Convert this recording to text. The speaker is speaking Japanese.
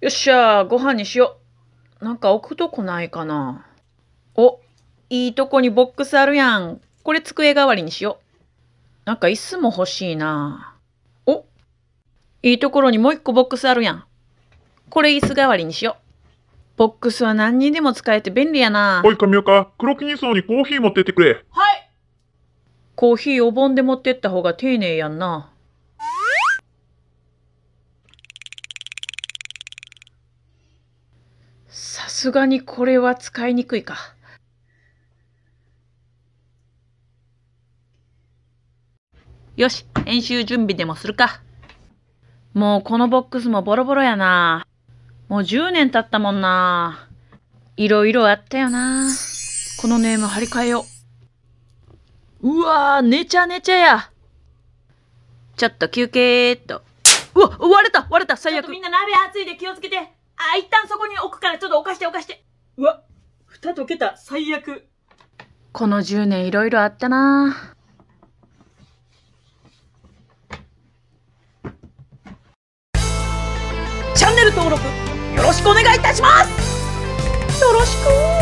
よっしゃご飯にしよう。なんか置くとこないかな。お、いいとこにボックスあるやん。これ机代わりにしよう。なんか椅子も欲しいな。お、いいところにもう一個ボックスあるやん。これ椅子代わりにしよう。ボックスは何にでも使えて便利やな。おい、神岡、黒木にそうにコーヒー持ってってくれ。はい。コーヒーお盆で持ってった方が丁寧やんな。すがにこれは使いにくいか。よし、演習準備でもするか。もうこのボックスもボロボロやな。もう10年経ったもんな。いろいろあったよな。このネーム張り替えよう。うわ寝ちゃ寝ちゃや。ちょっと休憩っと。うわ割れた割れた最悪みんな鍋熱いで気をつけてあ、一旦そこに置くからちょっと置かして置かして。うわ、蓋溶けた。最悪。この10年いろいろあったなチャンネル登録よろしくお願いいたしますよろしく